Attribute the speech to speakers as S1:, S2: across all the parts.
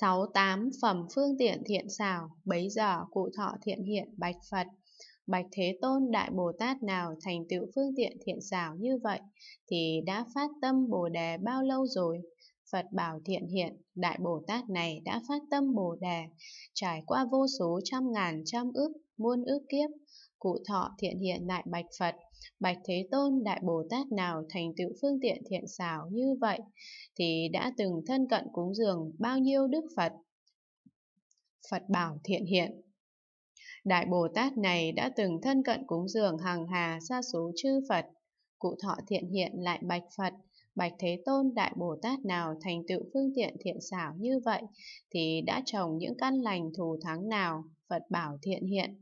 S1: sáu tám phẩm phương tiện thiện xảo, bấy giờ cụ thọ thiện hiện bạch Phật. Bạch Thế Tôn Đại Bồ Tát nào thành tựu phương tiện thiện xảo như vậy thì đã phát tâm Bồ Đề bao lâu rồi? Phật bảo thiện hiện, Đại Bồ Tát này đã phát tâm Bồ Đề, trải qua vô số trăm ngàn trăm ước, muôn ước kiếp. Cụ thọ thiện hiện lại bạch Phật, Bạch Thế Tôn Đại Bồ Tát nào thành tựu phương tiện thiện xảo như vậy, thì đã từng thân cận cúng dường bao nhiêu Đức Phật. Phật bảo thiện hiện Đại Bồ Tát này đã từng thân cận cúng dường hàng hà xa số chư Phật. Cụ thọ thiện hiện lại bạch Phật, Bạch Thế Tôn Đại Bồ Tát nào thành tựu phương tiện thiện xảo như vậy thì đã trồng những căn lành thù thắng nào? Phật bảo thiện hiện.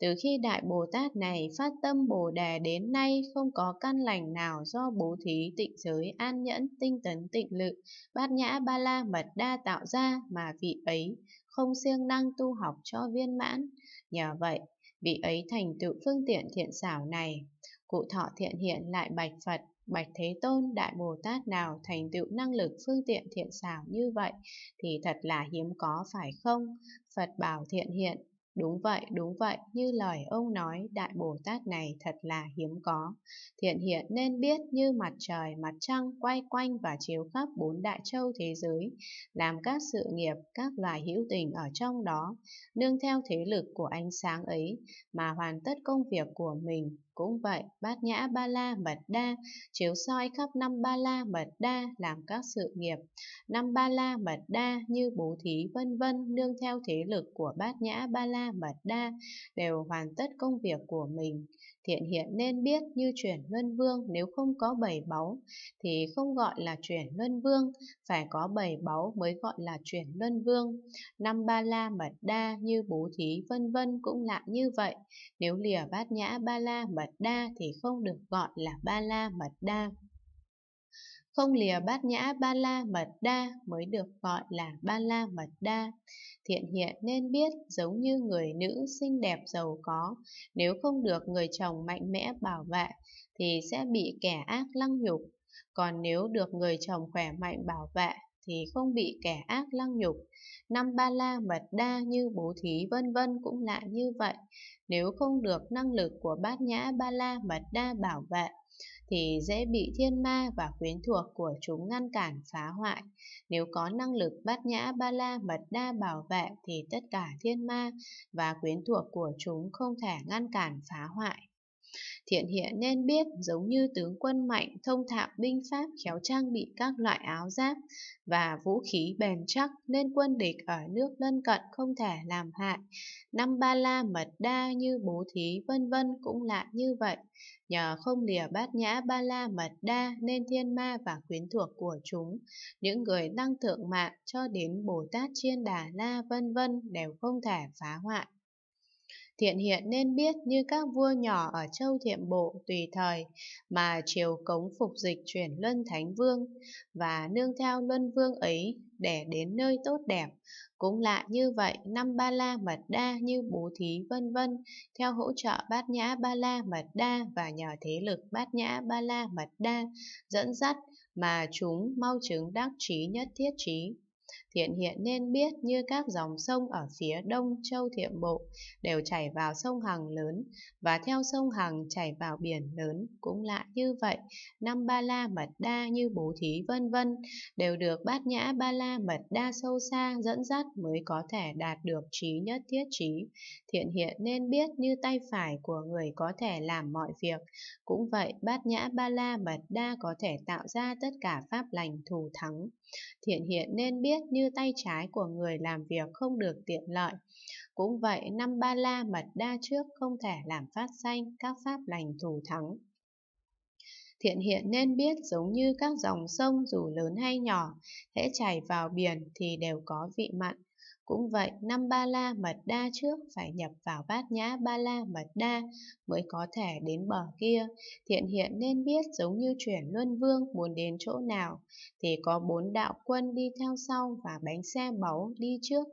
S1: Từ khi Đại Bồ Tát này phát tâm Bồ Đề đến nay không có căn lành nào do bố thí tịnh giới an nhẫn tinh tấn tịnh lự bát nhã ba la mật đa tạo ra mà vị ấy không siêng năng tu học cho viên mãn. Nhờ vậy, vị ấy thành tựu phương tiện thiện xảo này. Cụ thọ thiện hiện lại bạch Phật, bạch Thế Tôn, Đại Bồ Tát nào thành tựu năng lực phương tiện thiện xảo như vậy thì thật là hiếm có phải không? Phật bảo thiện hiện, Đúng vậy, đúng vậy, như lời ông nói, Đại Bồ Tát này thật là hiếm có. Thiện hiện nên biết như mặt trời, mặt trăng quay quanh và chiếu khắp bốn đại châu thế giới, làm các sự nghiệp, các loài hữu tình ở trong đó, nương theo thế lực của ánh sáng ấy mà hoàn tất công việc của mình, cũng vậy, Bát Nhã Ba La Mật Đa chiếu soi khắp năm Ba La Mật Đa làm các sự nghiệp, năm Ba La Mật Đa như bố thí vân vân nương theo thế lực của Bát Nhã Ba La Mật Đa đều hoàn tất công việc của mình thiện hiện nên biết như chuyển luân vương nếu không có bảy báu thì không gọi là chuyển luân vương, phải có bảy báu mới gọi là chuyển luân vương. Năm ba la mật đa như bố thí vân vân cũng lạ như vậy. Nếu lìa bát nhã ba la mật đa thì không được gọi là ba la mật đa không lìa bát nhã ba la mật đa mới được gọi là ba la mật đa. Thiện hiện nên biết giống như người nữ xinh đẹp giàu có, nếu không được người chồng mạnh mẽ bảo vệ thì sẽ bị kẻ ác lăng nhục, còn nếu được người chồng khỏe mạnh bảo vệ thì không bị kẻ ác lăng nhục. Năm ba la mật đa như bố thí vân vân cũng lại như vậy, nếu không được năng lực của bát nhã ba la mật đa bảo vệ thì dễ bị thiên ma và quyến thuộc của chúng ngăn cản phá hoại. Nếu có năng lực bát nhã ba la mật đa bảo vệ thì tất cả thiên ma và quyến thuộc của chúng không thể ngăn cản phá hoại. Thiện hiện nên biết giống như tướng quân mạnh thông thạo binh pháp khéo trang bị các loại áo giáp và vũ khí bền chắc nên quân địch ở nước lân cận không thể làm hại. Năm ba la mật đa như bố thí vân vân cũng lại như vậy. Nhờ không lìa bát nhã ba la mật đa nên thiên ma và quyến thuộc của chúng, những người tăng thượng mạng cho đến Bồ Tát Chiên Đà La vân vân đều không thể phá hoại thiện hiện nên biết như các vua nhỏ ở châu thiệm bộ tùy thời mà triều cống phục dịch chuyển luân thánh vương và nương theo luân vương ấy để đến nơi tốt đẹp cũng lạ như vậy năm ba la mật đa như bố thí vân vân theo hỗ trợ bát nhã ba la mật đa và nhờ thế lực bát nhã ba la mật đa dẫn dắt mà chúng mau chứng đắc trí nhất thiết trí hiện hiện nên biết như các dòng sông ở phía đông châu thiệm bộ đều chảy vào sông Hằng lớn và theo sông Hằng chảy vào biển lớn cũng lại như vậy. Năm ba la mật đa như bố thí vân vân đều được bát nhã ba la mật đa sâu xa dẫn dắt mới có thể đạt được trí nhất thiết trí. Thiện hiện nên biết như tay phải của người có thể làm mọi việc. Cũng vậy bát nhã ba la mật đa có thể tạo ra tất cả pháp lành thù thắng. Thiện hiện nên biết như như tay trái của người làm việc không được tiện lợi. Cũng vậy, năm ba la mật đa trước không thể làm phát sanh, các pháp lành thù thắng. Thiện hiện nên biết giống như các dòng sông dù lớn hay nhỏ, hễ chảy vào biển thì đều có vị mặn, cũng vậy, năm ba la mật đa trước phải nhập vào bát nhã ba la mật đa mới có thể đến bờ kia. Thiện hiện nên biết giống như chuyển luân vương muốn đến chỗ nào, thì có bốn đạo quân đi theo sau và bánh xe báu đi trước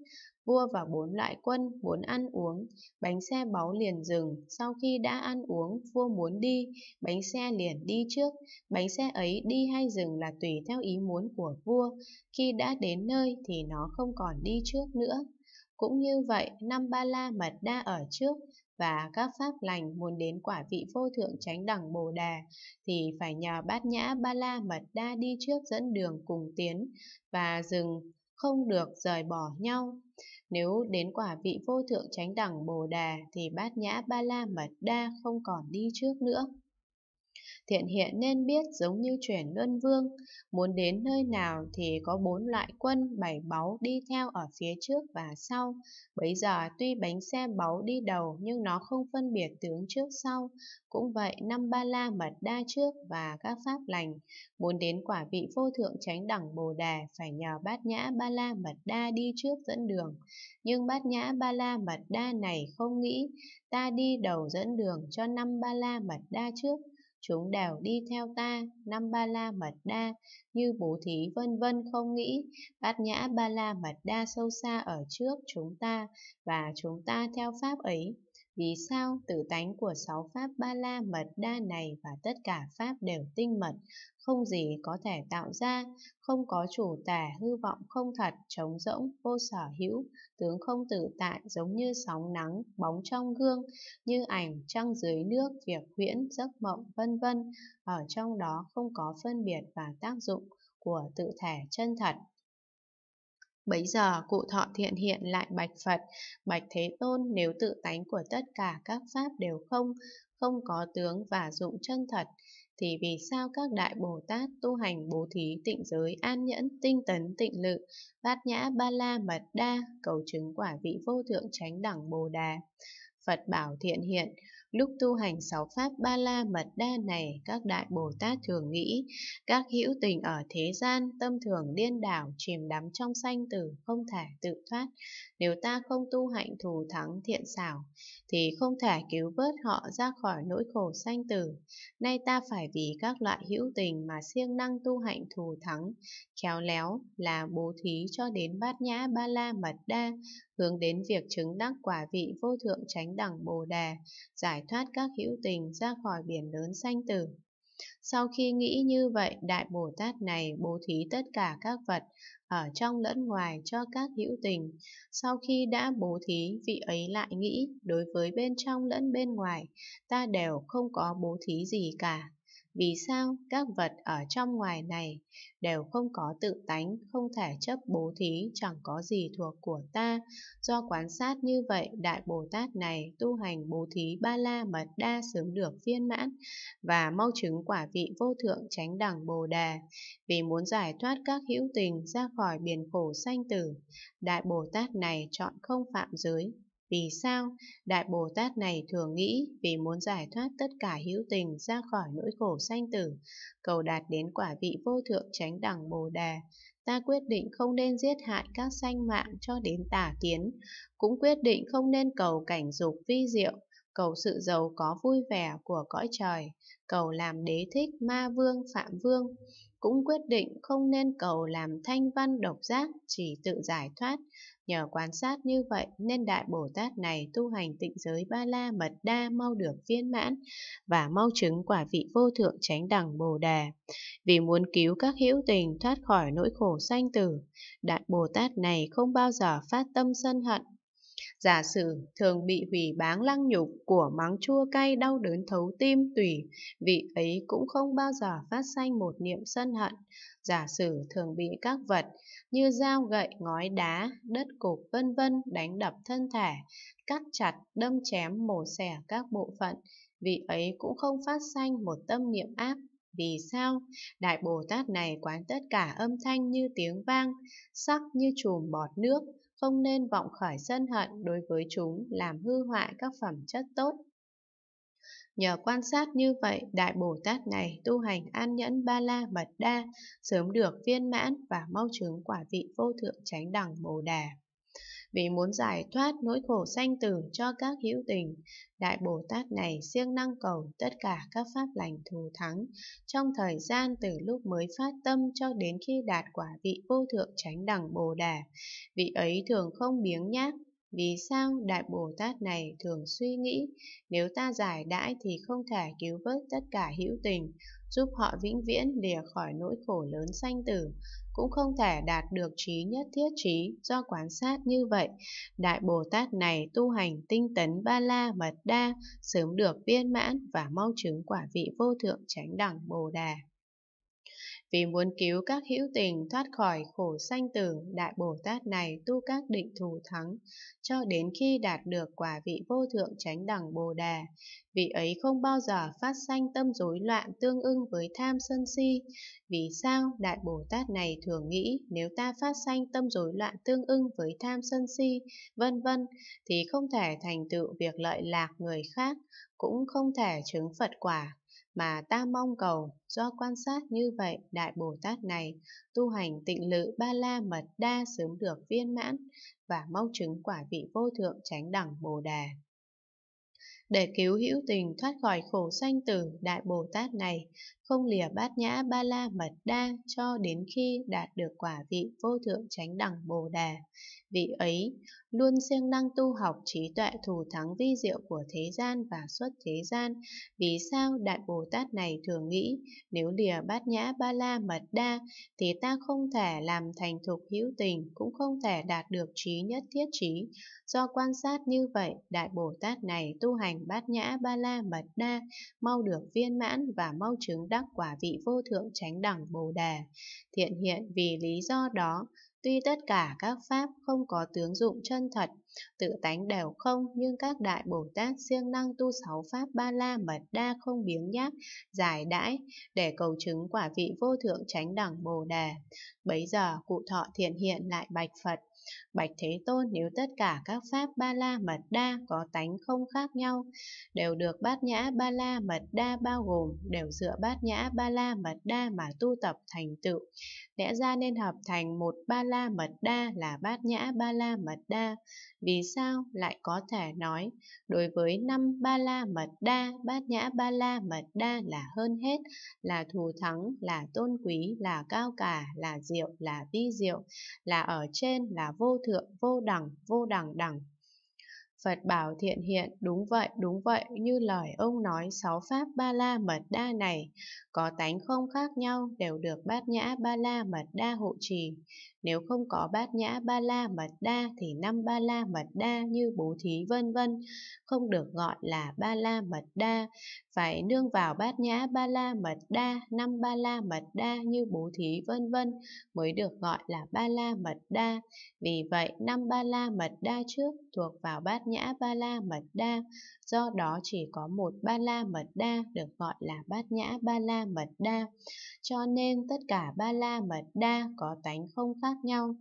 S1: vua và bốn loại quân muốn ăn uống bánh xe báu liền dừng sau khi đã ăn uống vua muốn đi bánh xe liền đi trước bánh xe ấy đi hay dừng là tùy theo ý muốn của vua khi đã đến nơi thì nó không còn đi trước nữa cũng như vậy năm ba la mật đa ở trước và các pháp lành muốn đến quả vị vô thượng chánh đẳng bồ đà thì phải nhờ bát nhã ba la mật đa đi trước dẫn đường cùng tiến và dừng không được rời bỏ nhau. Nếu đến quả vị vô thượng chánh đẳng Bồ Đà thì bát nhã ba la mật đa không còn đi trước nữa thiện hiện nên biết giống như chuyển luân vương, muốn đến nơi nào thì có bốn loại quân bảy báu đi theo ở phía trước và sau. Bấy giờ tuy bánh xe báu đi đầu nhưng nó không phân biệt tướng trước sau, cũng vậy năm ba la mật đa trước và các pháp lành. Muốn đến quả vị vô thượng chánh đẳng bồ đề phải nhờ bát nhã ba la mật đa đi trước dẫn đường. Nhưng bát nhã ba la mật đa này không nghĩ ta đi đầu dẫn đường cho năm ba la mật đa trước chúng đều đi theo ta, năm ba la mật đa, như bố thí vân vân không nghĩ, bát nhã ba la mật đa sâu xa ở trước chúng ta, và chúng ta theo pháp ấy vì sao tự tánh của sáu pháp ba la mật đa này và tất cả pháp đều tinh mật, không gì có thể tạo ra, không có chủ tả hư vọng không thật, trống rỗng, vô sở hữu, tướng không tự tại giống như sóng nắng, bóng trong gương, như ảnh trăng dưới nước, việc huyễn, giấc mộng, vân vân, ở trong đó không có phân biệt và tác dụng của tự thể chân thật. Bấy giờ cụ thọ thiện hiện lại bạch Phật, bạch Thế Tôn nếu tự tánh của tất cả các Pháp đều không, không có tướng và dụng chân thật, thì vì sao các đại Bồ Tát tu hành bố thí tịnh giới an nhẫn, tinh tấn, tịnh lự, bát nhã, ba la, mật đa, cầu chứng quả vị vô thượng chánh đẳng Bồ Đà? Phật bảo thiện hiện, Lúc tu hành sáu pháp ba la mật đa này, các đại Bồ Tát thường nghĩ, các hữu tình ở thế gian, tâm thường điên đảo, chìm đắm trong sanh tử, không thể tự thoát. Nếu ta không tu hạnh thù thắng thiện xảo, thì không thể cứu vớt họ ra khỏi nỗi khổ sanh tử. Nay ta phải vì các loại hữu tình mà siêng năng tu hạnh thù thắng, khéo léo là bố thí cho đến bát nhã ba la mật đa, hướng đến việc chứng đắc quả vị vô thượng chánh đẳng Bồ Đề, giải thoát các hữu tình ra khỏi biển lớn sanh tử. Sau khi nghĩ như vậy, Đại Bồ Tát này bố thí tất cả các vật ở trong lẫn ngoài cho các hữu tình. Sau khi đã bố thí, vị ấy lại nghĩ, đối với bên trong lẫn bên ngoài, ta đều không có bố thí gì cả. Vì sao các vật ở trong ngoài này đều không có tự tánh, không thể chấp bố thí, chẳng có gì thuộc của ta. Do quan sát như vậy, Đại Bồ Tát này tu hành bố thí ba la mật đa sớm được viên mãn và mau chứng quả vị vô thượng chánh đẳng Bồ Đề. Vì muốn giải thoát các hữu tình ra khỏi biển khổ sanh tử, Đại Bồ Tát này chọn không phạm giới, vì sao? Đại Bồ Tát này thường nghĩ vì muốn giải thoát tất cả hữu tình ra khỏi nỗi khổ sanh tử, cầu đạt đến quả vị vô thượng tránh đẳng Bồ Đà. Ta quyết định không nên giết hại các sanh mạng cho đến tả kiến, cũng quyết định không nên cầu cảnh dục vi diệu, cầu sự giàu có vui vẻ của cõi trời, cầu làm đế thích ma vương phạm vương, cũng quyết định không nên cầu làm thanh văn độc giác chỉ tự giải thoát, Nhờ quan sát như vậy nên Đại Bồ Tát này tu hành tịnh giới ba la mật đa mau được viên mãn và mau chứng quả vị vô thượng chánh đẳng Bồ Đà. Vì muốn cứu các hữu tình thoát khỏi nỗi khổ sanh tử, Đại Bồ Tát này không bao giờ phát tâm sân hận giả sử thường bị hủy báng lăng nhục của mắng chua cay đau đớn thấu tim tủy, vị ấy cũng không bao giờ phát sanh một niệm sân hận. Giả sử thường bị các vật như dao gậy, ngói đá, đất cục vân vân đánh đập thân thể, cắt chặt, đâm chém, mổ xẻ các bộ phận, vị ấy cũng không phát sanh một tâm niệm ác vì sao? Đại Bồ Tát này quán tất cả âm thanh như tiếng vang, sắc như chùm bọt nước, không nên vọng khởi sân hận đối với chúng làm hư hoại các phẩm chất tốt. Nhờ quan sát như vậy, Đại Bồ Tát này tu hành an nhẫn ba la mật đa, sớm được viên mãn và mau chứng quả vị vô thượng tránh đẳng bồ đà. Vì muốn giải thoát nỗi khổ sanh tử cho các hữu tình, Đại Bồ Tát này siêng năng cầu tất cả các pháp lành thù thắng trong thời gian từ lúc mới phát tâm cho đến khi đạt quả vị vô thượng chánh đẳng Bồ Đà. Vị ấy thường không biếng nhác, vì sao Đại Bồ Tát này thường suy nghĩ, nếu ta giải đãi thì không thể cứu vớt tất cả hữu tình, giúp họ vĩnh viễn lìa khỏi nỗi khổ lớn sanh tử, cũng không thể đạt được trí nhất thiết trí do quán sát như vậy. Đại Bồ Tát này tu hành tinh tấn ba la mật đa, sớm được viên mãn và mau chứng quả vị vô thượng chánh đẳng Bồ Đà. Vì muốn cứu các hữu tình thoát khỏi khổ sanh tử, Đại Bồ Tát này tu các định thù thắng, cho đến khi đạt được quả vị vô thượng chánh đẳng Bồ Đà. Vị ấy không bao giờ phát sanh tâm rối loạn tương ưng với tham sân si. Vì sao Đại Bồ Tát này thường nghĩ nếu ta phát sanh tâm rối loạn tương ưng với tham sân si, vân vân, thì không thể thành tựu việc lợi lạc người khác, cũng không thể chứng Phật quả mà ta mong cầu do quan sát như vậy Đại Bồ Tát này tu hành tịnh lự ba la mật đa sớm được viên mãn và mong chứng quả vị vô thượng chánh đẳng Bồ đề Để cứu hữu tình thoát khỏi khổ sanh tử Đại Bồ Tát này, không lìa bát nhã ba la mật đa cho đến khi đạt được quả vị vô thượng chánh đẳng bồ đề Vị ấy luôn siêng năng tu học trí tuệ thù thắng vi diệu của thế gian và xuất thế gian. Vì sao Đại Bồ Tát này thường nghĩ nếu lìa bát nhã ba la mật đa thì ta không thể làm thành thục hữu tình cũng không thể đạt được trí nhất thiết trí. Do quan sát như vậy, Đại Bồ Tát này tu hành bát nhã ba la mật đa mau được viên mãn và mau chứng đắc quả vị vô thượng chánh đẳng Bồ Đề. Thiện hiện vì lý do đó, tuy tất cả các pháp không có tướng dụng chân thật, tự tánh đều không, nhưng các đại Bồ Tát siêng năng tu sáu pháp ba la mật đa không biếng nhác, giải đãi, để cầu chứng quả vị vô thượng chánh đẳng Bồ Đề. Bấy giờ cụ thọ thiện hiện lại bạch Phật Bạch Thế Tôn nếu tất cả các pháp ba la mật đa có tánh không khác nhau, đều được bát nhã ba la mật đa bao gồm, đều dựa bát nhã ba la mật đa mà tu tập thành tựu. Lẽ ra nên hợp thành một ba la mật đa là bát nhã ba la mật đa. Vì sao lại có thể nói, đối với năm ba la mật đa, bát nhã ba la mật đa là hơn hết, là thù thắng, là tôn quý, là cao cả, là diệu, là vi diệu, là ở trên, là vô thượng, vô đẳng, vô đẳng đẳng. Phật bảo thiện hiện, đúng vậy, đúng vậy, như lời ông nói sáu pháp ba la mật đa này, có tánh không khác nhau đều được bát nhã ba la mật đa hộ trì. Nếu không có bát nhã ba la mật đa thì năm ba la mật đa như bố thí vân vân, không được gọi là ba la mật đa. Phải nương vào bát nhã ba la mật đa, năm ba la mật đa như bố thí vân vân mới được gọi là ba la mật đa. Vì vậy, năm ba la mật đa trước thuộc vào bát nhã ba la mật đa, do đó chỉ có một ba la mật đa được gọi là bát nhã ba la mật đa. Cho nên tất cả ba la mật đa có tánh không khác khác nhau.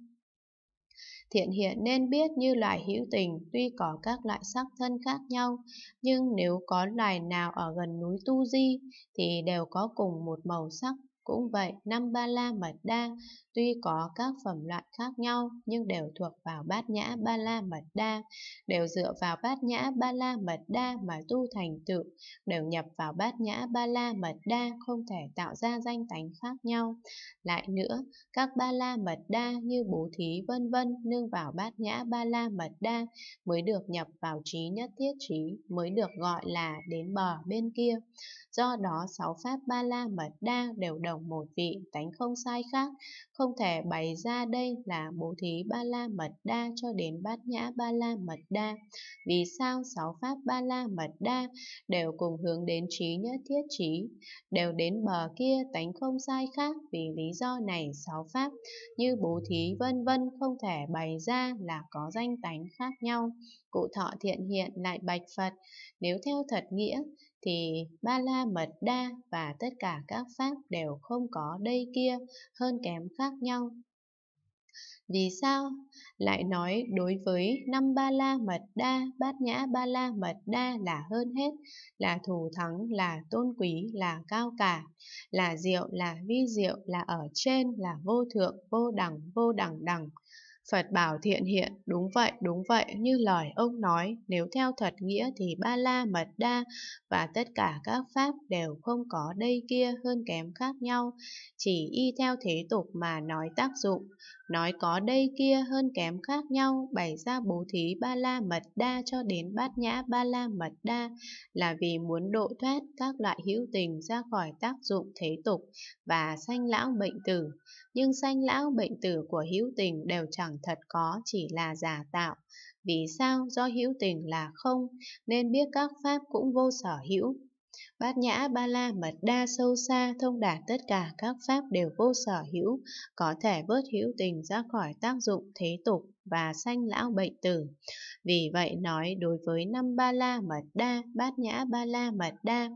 S1: Thiện hiện nên biết như loài hữu tình tuy có các loại sắc thân khác nhau, nhưng nếu có loài nào ở gần núi Tu Di thì đều có cùng một màu sắc cũng vậy, năm ba la mật đa tuy có các phẩm loại khác nhau nhưng đều thuộc vào bát nhã ba la mật đa, đều dựa vào bát nhã ba la mật đa mà tu thành tựu, đều nhập vào bát nhã ba la mật đa không thể tạo ra danh tánh khác nhau. Lại nữa, các ba la mật đa như bố thí vân vân nương vào bát nhã ba la mật đa mới được nhập vào trí nhất thiết trí, mới được gọi là đến bờ bên kia. Do đó sáu pháp ba la mật đa đều đồng đồng một vị tánh không sai khác, không thể bày ra đây là bố thí ba la mật đa cho đến bát nhã ba la mật đa. Vì sao sáu pháp ba la mật đa đều cùng hướng đến trí nhất thiết trí, đều đến bờ kia tánh không sai khác vì lý do này sáu pháp như bố thí vân vân không thể bày ra là có danh tánh khác nhau. Cụ thọ thiện hiện lại bạch Phật, nếu theo thật nghĩa, thì ba la mật đa và tất cả các pháp đều không có đây kia hơn kém khác nhau. Vì sao? Lại nói đối với năm ba la mật đa, bát nhã ba la mật đa là hơn hết, là thủ thắng, là tôn quý, là cao cả, là diệu, là vi diệu, là ở trên, là vô thượng, vô đẳng, vô đẳng đẳng, Phật bảo thiện hiện, đúng vậy, đúng vậy, như lời ông nói, nếu theo thuật nghĩa thì ba la mật đa và tất cả các pháp đều không có đây kia hơn kém khác nhau, chỉ y theo thế tục mà nói tác dụng nói có đây kia hơn kém khác nhau, bày ra bố thí ba la mật đa cho đến bát nhã ba la mật đa là vì muốn độ thoát các loại hữu tình ra khỏi tác dụng thế tục và sanh lão bệnh tử. Nhưng sanh lão bệnh tử của hữu tình đều chẳng thật có, chỉ là giả tạo. Vì sao? Do hữu tình là không, nên biết các pháp cũng vô sở hữu, Bát nhã ba la mật đa sâu xa thông đạt tất cả các pháp đều vô sở hữu, có thể vớt hữu tình ra khỏi tác dụng thế tục và sanh lão bệnh tử. Vì vậy nói đối với năm ba la mật đa, bát nhã ba la mật đa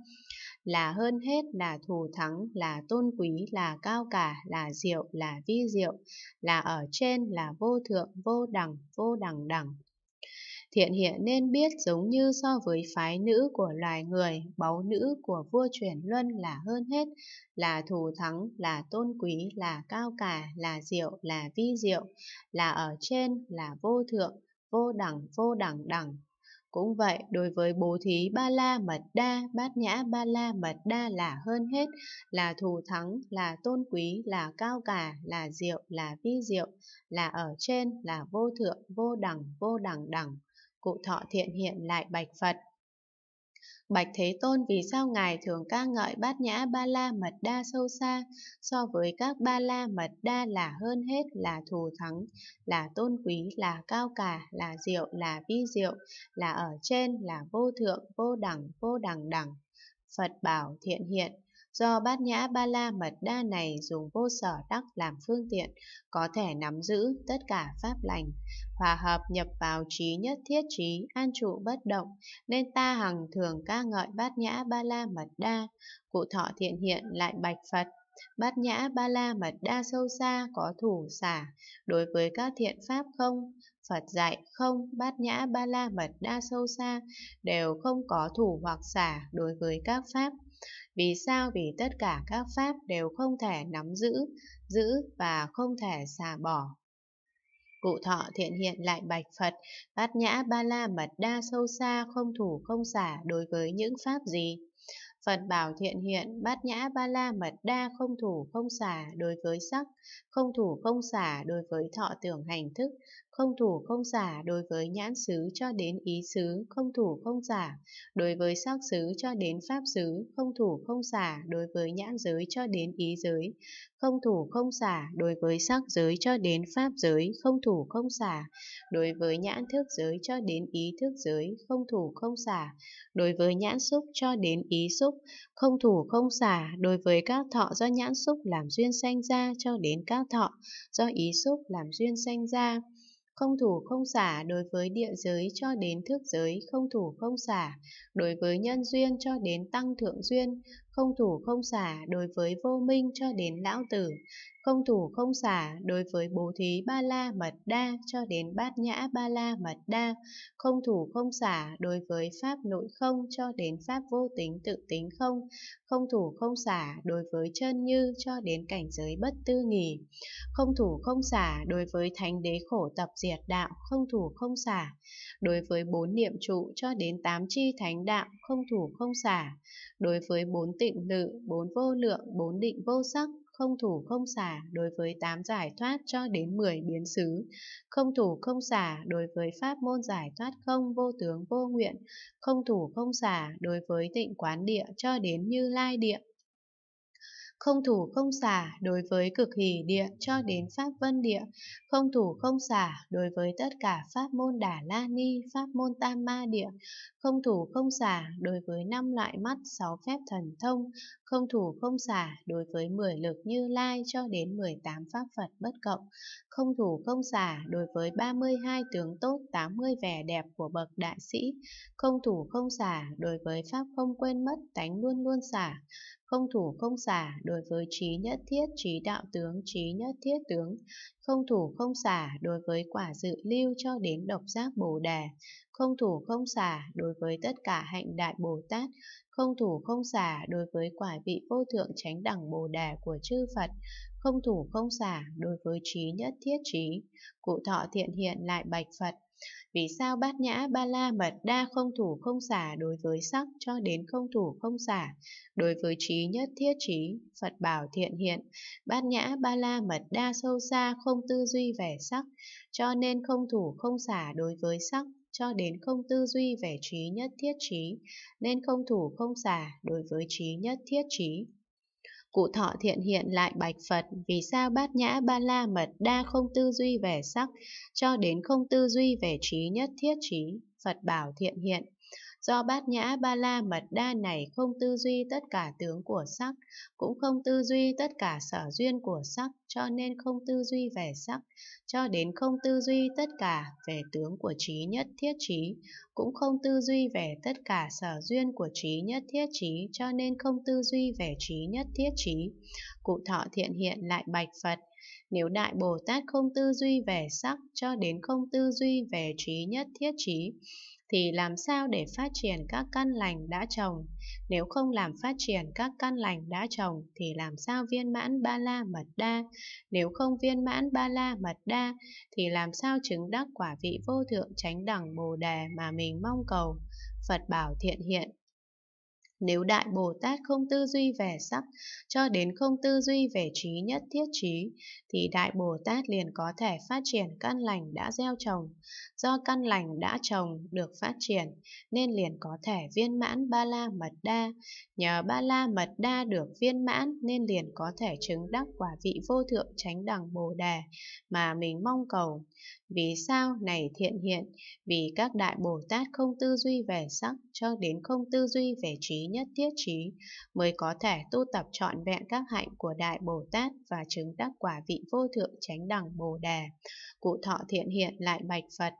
S1: là hơn hết, là thù thắng, là tôn quý, là cao cả, là diệu, là vi diệu, là ở trên, là vô thượng, vô đẳng, vô đẳng đẳng thiện hiện nên biết giống như so với phái nữ của loài người, báu nữ của vua chuyển luân là hơn hết, là thù thắng, là tôn quý, là cao cả, là diệu, là vi diệu, là ở trên, là vô thượng, vô đẳng, vô đẳng đẳng. Cũng vậy, đối với bố thí ba la mật đa, bát nhã ba la mật đa là hơn hết, là thù thắng, là tôn quý, là cao cả, là diệu, là vi diệu, là ở trên, là vô thượng, vô đẳng, vô đẳng đẳng cụ thọ thiện hiện lại bạch Phật. Bạch Thế Tôn vì sao Ngài thường ca ngợi bát nhã ba la mật đa sâu xa so với các ba la mật đa là hơn hết là thù thắng, là tôn quý, là cao cả, là diệu, là vi diệu, là ở trên, là vô thượng, vô đẳng, vô đẳng đẳng. Phật bảo thiện hiện do bát nhã ba la mật đa này dùng vô sở đắc làm phương tiện, có thể nắm giữ tất cả pháp lành, hòa hợp nhập vào trí nhất thiết trí, an trụ bất động, nên ta hằng thường ca ngợi bát nhã ba la mật đa, cụ thọ thiện hiện lại bạch Phật. Bát nhã ba la mật đa sâu xa có thủ xả, đối với các thiện pháp không, Phật dạy không, bát nhã ba la mật đa sâu xa đều không có thủ hoặc xả đối với các pháp. Vì sao? Vì tất cả các pháp đều không thể nắm giữ, giữ và không thể xả bỏ. Cụ thọ thiện hiện lại bạch Phật, bát nhã ba la mật đa sâu xa không thủ không xả đối với những pháp gì. Phật bảo thiện hiện bát nhã ba la mật đa không thủ không xả đối với sắc, không thủ không xả đối với thọ tưởng hành thức, không thủ không giả đối với nhãn xứ cho đến ý xứ, không thủ không giả, đối với sắc xứ cho đến pháp xứ, không thủ không giả, đối với nhãn giới cho đến ý giới, không thủ không giả, đối với sắc giới cho đến pháp giới, không thủ không giả, đối với nhãn thức giới cho đến ý thức giới, không thủ không giả, đối với nhãn xúc cho đến ý xúc, không thủ không giả, đối với các thọ do nhãn xúc làm duyên sanh ra cho đến các thọ do ý xúc làm duyên sanh ra không thủ không xả đối với địa giới cho đến thước giới, không thủ không xả đối với nhân duyên cho đến tăng thượng duyên, không thủ không xả đối với vô minh cho đến lão tử, không thủ không xả đối với bố thí ba la mật đa cho đến bát nhã ba la mật đa, không thủ không xả đối với pháp nội không cho đến pháp vô tính tự tính không, không thủ không xả đối với chân như cho đến cảnh giới bất tư nghỉ, không thủ không xả đối với thánh đế khổ tập diệt đạo, không thủ không xả đối với bốn niệm trụ cho đến tám chi thánh đạo, không thủ không xả đối với bốn tình tịnh lự, bốn vô lượng, bốn định vô sắc, không thủ không xả đối với tám giải thoát cho đến mười biến xứ, không thủ không xả đối với pháp môn giải thoát không vô tướng vô nguyện, không thủ không xả đối với tịnh quán địa cho đến như lai địa không thủ không xả đối với cực hỷ địa cho đến pháp vân địa, không thủ không xả đối với tất cả pháp môn đà la ni, pháp môn tam ma địa, không thủ không xả đối với năm loại mắt, sáu phép thần thông, không thủ không xả đối với 10 lực như lai cho đến 18 pháp Phật bất cộng, không thủ không xả đối với 32 tướng tốt 80 vẻ đẹp của bậc đại sĩ, không thủ không xả đối với pháp không quên mất tánh luôn luôn xả, không thủ không xả đối với trí nhất thiết trí đạo tướng trí nhất thiết tướng, không thủ không xả đối với quả dự lưu cho đến độc giác bồ đề, không thủ không xả đối với tất cả hạnh đại Bồ Tát, không thủ không xả đối với quả vị vô thượng chánh đẳng Bồ đề của chư Phật, không thủ không xả đối với trí nhất thiết trí. Cụ thọ thiện hiện lại bạch Phật, vì sao bát nhã ba la mật đa không thủ không xả đối với sắc cho đến không thủ không xả đối với trí nhất thiết trí phật bảo thiện hiện bát nhã ba la mật đa sâu xa không tư duy về sắc cho nên không thủ không xả đối với sắc cho đến không tư duy về trí nhất thiết trí, nên không thủ không xả đối với trí nhất thiết trí. Cụ thọ thiện hiện lại bạch Phật vì sao bát nhã ba la mật đa không tư duy về sắc, cho đến không tư duy về trí nhất thiết trí, Phật bảo thiện hiện Do bát nhã ba la mật đa này không tư duy tất cả tướng của sắc, cũng không tư duy tất cả sở duyên của sắc, cho nên không tư duy về sắc, cho đến không tư duy tất cả về tướng của trí nhất thiết trí, cũng không tư duy về tất cả sở duyên của trí nhất thiết trí, cho nên không tư duy về trí nhất thiết trí. Cụ thọ thiện hiện lại bạch Phật, nếu Đại Bồ Tát không tư duy về sắc cho đến không tư duy về trí nhất thiết trí, thì làm sao để phát triển các căn lành đã trồng? Nếu không làm phát triển các căn lành đã trồng thì làm sao viên mãn ba la mật đa? Nếu không viên mãn ba la mật đa thì làm sao chứng đắc quả vị vô thượng chánh đẳng bồ đề mà mình mong cầu? Phật bảo thiện hiện nếu Đại Bồ Tát không tư duy về sắc, cho đến không tư duy về trí nhất thiết trí, thì Đại Bồ Tát liền có thể phát triển căn lành đã gieo trồng. Do căn lành đã trồng được phát triển, nên liền có thể viên mãn ba la mật đa. Nhờ ba la mật đa được viên mãn, nên liền có thể chứng đắc quả vị vô thượng chánh đẳng bồ đề mà mình mong cầu. Vì sao này thiện hiện? Vì các đại Bồ Tát không tư duy về sắc cho đến không tư duy về trí nhất thiết trí mới có thể tu tập trọn vẹn các hạnh của đại Bồ Tát và chứng đắc quả vị vô thượng chánh đẳng Bồ Đề. Cụ thọ thiện hiện lại bạch Phật.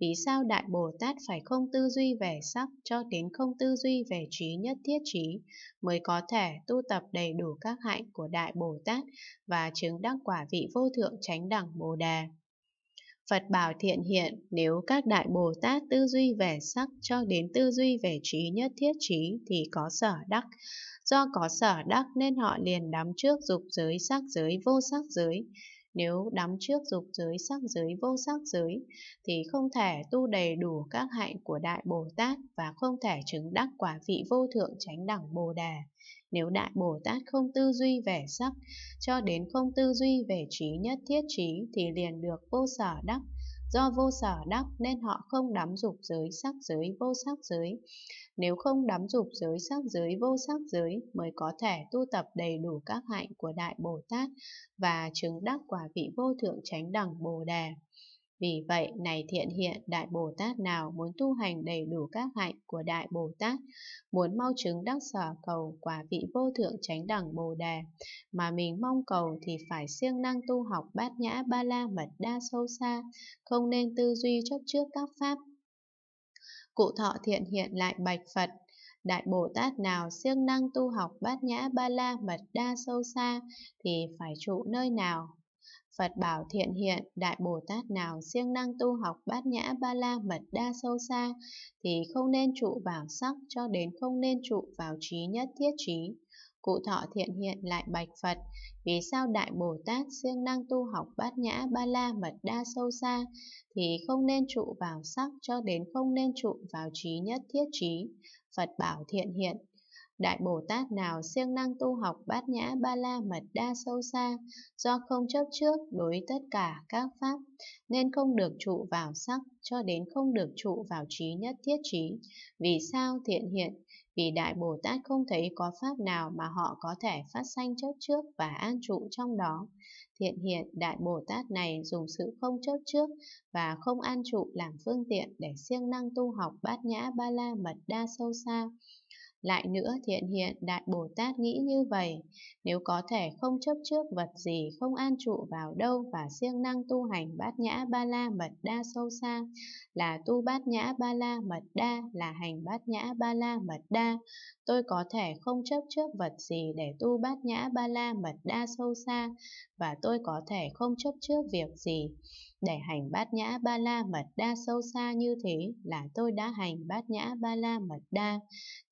S1: Vì sao Đại Bồ Tát phải không tư duy về sắc cho đến không tư duy về trí nhất thiết trí mới có thể tu tập đầy đủ các hạnh của Đại Bồ Tát và chứng đắc quả vị vô thượng chánh đẳng Bồ Đề? Phật bảo thiện hiện nếu các đại Bồ Tát tư duy về sắc cho đến tư duy về trí nhất thiết trí thì có sở đắc. Do có sở đắc nên họ liền đắm trước dục giới sắc giới vô sắc giới. Nếu đắm trước dục giới sắc giới vô sắc giới thì không thể tu đầy đủ các hạnh của Đại Bồ Tát và không thể chứng đắc quả vị vô thượng chánh đẳng Bồ Đà. Nếu Đại Bồ Tát không tư duy về sắc, cho đến không tư duy về trí nhất thiết trí thì liền được vô sở đắc. Do vô sở đắc nên họ không đắm dục giới sắc giới vô sắc giới. Nếu không đắm dục giới sắc giới vô sắc giới mới có thể tu tập đầy đủ các hạnh của Đại Bồ Tát và chứng đắc quả vị vô thượng chánh đẳng Bồ Đề. Vì vậy, này thiện hiện Đại Bồ Tát nào muốn tu hành đầy đủ các hạnh của Đại Bồ Tát, muốn mau chứng đắc sở cầu quả vị vô thượng chánh đẳng Bồ Đề, mà mình mong cầu thì phải siêng năng tu học bát nhã ba la mật đa sâu xa, không nên tư duy chấp trước các pháp. Cụ thọ thiện hiện lại bạch Phật, Đại Bồ Tát nào siêng năng tu học bát nhã ba la mật đa sâu xa thì phải trụ nơi nào Phật bảo thiện hiện, Đại Bồ Tát nào siêng năng tu học bát nhã ba la mật đa sâu xa, thì không nên trụ vào sắc cho đến không nên trụ vào trí nhất thiết trí. Cụ thọ thiện hiện lại bạch Phật, vì sao Đại Bồ Tát siêng năng tu học bát nhã ba la mật đa sâu xa, thì không nên trụ vào sắc cho đến không nên trụ vào trí nhất thiết trí. Phật bảo thiện hiện, Đại Bồ Tát nào siêng năng tu học bát nhã ba la mật đa sâu xa, do không chấp trước đối tất cả các pháp, nên không được trụ vào sắc cho đến không được trụ vào trí nhất thiết trí. Vì sao thiện hiện? Vì Đại Bồ Tát không thấy có pháp nào mà họ có thể phát sanh chấp trước và an trụ trong đó. Thiện hiện Đại Bồ Tát này dùng sự không chấp trước và không an trụ làm phương tiện để siêng năng tu học bát nhã ba la mật đa sâu xa. Lại nữa thiện hiện Đại Bồ Tát nghĩ như vậy, nếu có thể không chấp trước vật gì, không an trụ vào đâu và siêng năng tu hành bát nhã ba la mật đa sâu xa, là tu bát nhã ba la mật đa, là hành bát nhã ba la mật đa, tôi có thể không chấp trước vật gì để tu bát nhã ba la mật đa sâu xa, và tôi có thể không chấp trước việc gì để hành bát nhã ba la mật đa sâu xa như thế là tôi đã hành bát nhã ba la mật đa.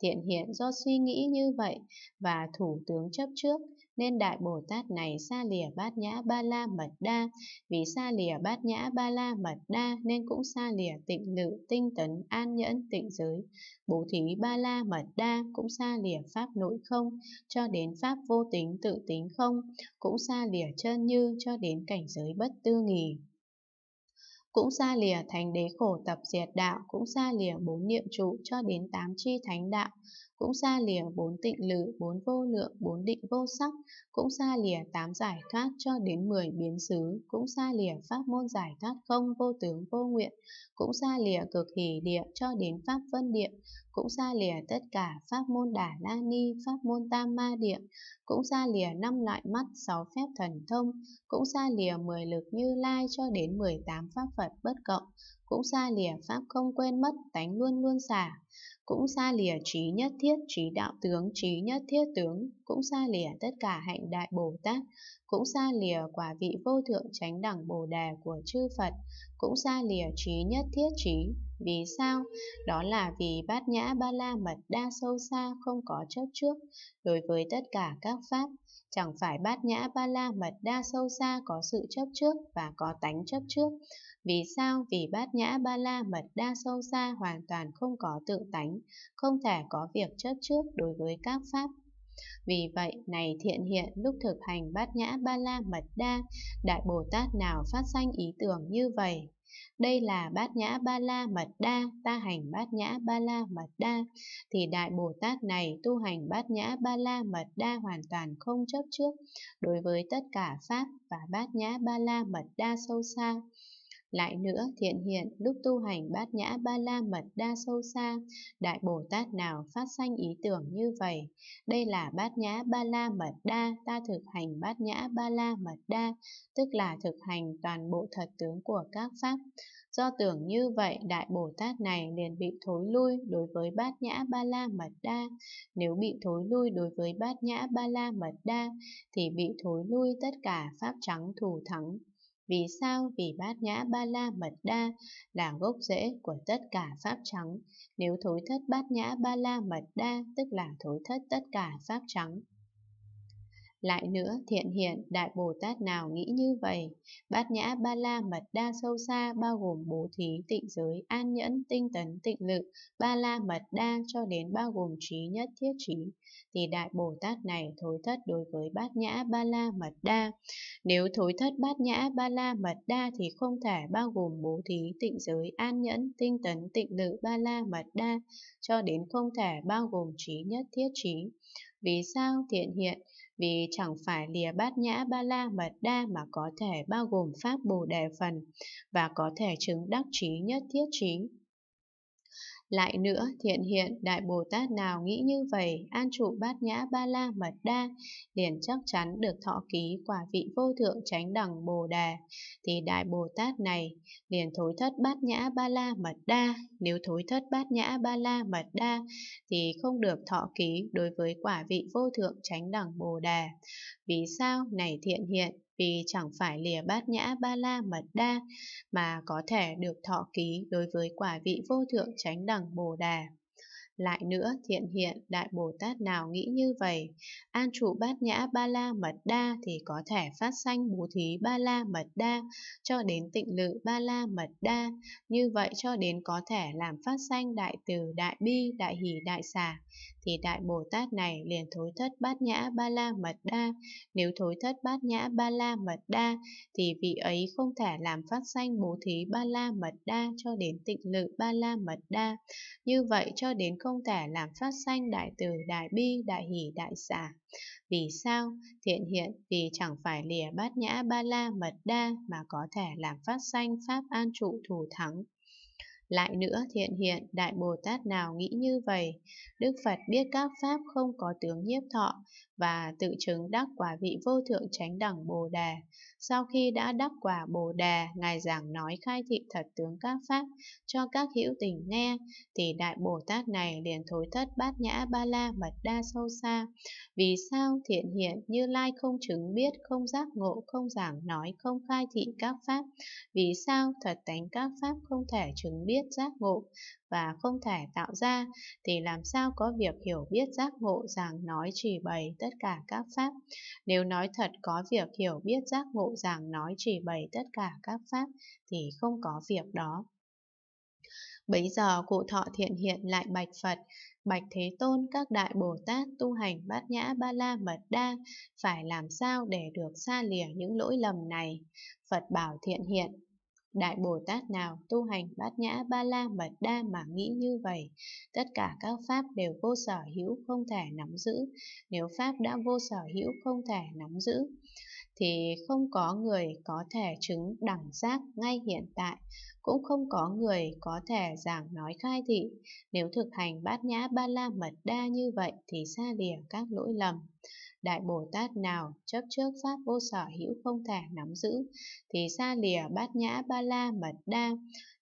S1: Thiện hiện do suy nghĩ như vậy và thủ tướng chấp trước, nên Đại Bồ Tát này xa lìa bát nhã ba la mật đa, vì xa lìa bát nhã ba la mật đa nên cũng xa lìa tịnh lự, tinh tấn, an nhẫn, tịnh giới. Bố thí ba la mật đa cũng xa lìa pháp nội không, cho đến pháp vô tính tự tính không, cũng xa lìa chân như cho đến cảnh giới bất tư nghì cũng xa lìa thành đế khổ tập diệt đạo, cũng xa lìa bốn niệm trụ cho đến tám chi thánh đạo, cũng xa lìa bốn tịnh lự, bốn vô lượng, bốn định vô sắc, cũng xa lìa tám giải thoát cho đến mười biến xứ, cũng xa lìa pháp môn giải thoát không vô tướng vô nguyện, cũng xa lìa cực hỷ địa cho đến pháp vân địa, cũng xa lìa tất cả pháp môn đà la ni, pháp môn tam ma địa, cũng xa lìa năm loại mắt, sáu phép thần thông, cũng xa lìa mười lực như lai cho đến mười tám pháp Phật bất cộng, cũng xa lìa pháp không quên mất, tánh luôn luôn xả cũng xa lìa trí nhất thiết trí đạo tướng trí nhất thiết tướng cũng xa lìa tất cả hạnh đại bồ tát cũng xa lìa quả vị vô thượng chánh đẳng bồ đề của chư phật cũng xa lìa trí nhất thiết trí vì sao đó là vì bát nhã ba la mật đa sâu xa không có chấp trước đối với tất cả các pháp chẳng phải bát nhã ba la mật đa sâu xa có sự chấp trước và có tánh chấp trước vì sao? Vì bát nhã ba la mật đa sâu xa hoàn toàn không có tự tánh, không thể có việc chấp trước đối với các pháp. Vì vậy, này thiện hiện lúc thực hành bát nhã ba la mật đa, Đại Bồ Tát nào phát sanh ý tưởng như vậy? Đây là bát nhã ba la mật đa, ta hành bát nhã ba la mật đa, thì Đại Bồ Tát này tu hành bát nhã ba la mật đa hoàn toàn không chấp trước đối với tất cả Pháp và bát nhã ba la mật đa sâu xa. Lại nữa thiện hiện lúc tu hành bát nhã ba la mật đa sâu xa, Đại Bồ Tát nào phát sanh ý tưởng như vậy? Đây là bát nhã ba la mật đa, ta thực hành bát nhã ba la mật đa, tức là thực hành toàn bộ thật tướng của các pháp. Do tưởng như vậy, Đại Bồ Tát này liền bị thối lui đối với bát nhã ba la mật đa. Nếu bị thối lui đối với bát nhã ba la mật đa, thì bị thối lui tất cả pháp trắng thù thắng. Vì sao? Vì bát nhã ba la mật đa là gốc rễ của tất cả pháp trắng. Nếu thối thất bát nhã ba la mật đa, tức là thối thất tất cả pháp trắng. Lại nữa, thiện hiện Đại Bồ Tát nào nghĩ như vậy? Bát nhã ba la mật đa sâu xa bao gồm bố thí, tịnh giới, an nhẫn, tinh tấn, tịnh lực, ba la mật đa cho đến bao gồm trí nhất thiết trí. Thì Đại Bồ Tát này thối thất đối với bát nhã ba la mật đa. Nếu thối thất bát nhã ba la mật đa thì không thể bao gồm bố thí, tịnh giới, an nhẫn, tinh tấn, tịnh lực, ba la mật đa cho đến không thể bao gồm trí nhất thiết trí. Vì sao thiện hiện? vì chẳng phải lìa bát nhã ba la mật đa mà có thể bao gồm pháp bồ đề phần và có thể chứng đắc trí nhất thiết trí. Lại nữa, thiện hiện Đại Bồ Tát nào nghĩ như vậy, an trụ bát nhã ba la mật đa, liền chắc chắn được thọ ký quả vị vô thượng chánh đẳng Bồ Đà. Thì Đại Bồ Tát này liền thối thất bát nhã ba la mật đa, nếu thối thất bát nhã ba la mật đa thì không được thọ ký đối với quả vị vô thượng chánh đẳng Bồ Đà. Vì sao? Này thiện hiện, vì chẳng phải lìa bát nhã ba la mật đa mà có thể được thọ ký đối với quả vị vô thượng chánh đẳng Bồ Đà. Lại nữa, thiện hiện Đại Bồ Tát nào nghĩ như vậy, an trụ bát nhã ba la mật đa thì có thể phát sanh bố thí ba la mật đa cho đến tịnh lự ba la mật đa, như vậy cho đến có thể làm phát sanh đại từ đại bi, đại hỷ đại xả, thì Đại Bồ Tát này liền thối thất bát nhã ba la mật đa. Nếu thối thất bát nhã ba la mật đa thì vị ấy không thể làm phát sanh bố thí ba la mật đa cho đến tịnh lự ba la mật đa. Như vậy cho đến không thể làm phát sanh đại từ đại bi đại hỷ đại xả. Vì sao? Thiện hiện vì chẳng phải lìa bát nhã ba la mật đa mà có thể làm phát sanh pháp an trụ thủ thắng lại nữa thiện hiện Đại Bồ Tát nào nghĩ như vậy, Đức Phật biết các Pháp không có tướng nhiếp thọ và tự chứng đắc quả vị vô thượng chánh đẳng Bồ đề sau khi đã đắc quả Bồ Đà, Ngài giảng nói khai thị thật tướng các Pháp cho các hữu tình nghe, thì Đại Bồ Tát này liền thối thất bát nhã ba la mật đa sâu xa. Vì sao thiện hiện như lai không chứng biết, không giác ngộ, không giảng nói, không khai thị các Pháp? Vì sao thật tánh các Pháp không thể chứng biết, giác ngộ? và không thể tạo ra thì làm sao có việc hiểu biết giác ngộ rằng nói trì bày tất cả các pháp. Nếu nói thật có việc hiểu biết giác ngộ rằng nói trì bày tất cả các pháp thì không có việc đó. Bấy giờ cụ thọ thiện hiện lại bạch Phật, bạch Thế Tôn các đại Bồ Tát tu hành bát nhã ba la mật đa, phải làm sao để được xa lìa những lỗi lầm này. Phật bảo thiện hiện, Đại Bồ Tát nào tu hành bát nhã ba la mật đa mà nghĩ như vậy, tất cả các pháp đều vô sở hữu không thể nắm giữ. Nếu pháp đã vô sở hữu không thể nắm giữ, thì không có người có thể chứng đẳng giác ngay hiện tại, cũng không có người có thể giảng nói khai thị. Nếu thực hành bát nhã ba la mật đa như vậy thì xa lìa các lỗi lầm. Đại Bồ Tát nào chấp trước pháp vô sở hữu không thể nắm giữ, thì xa lìa bát nhã ba la mật đa.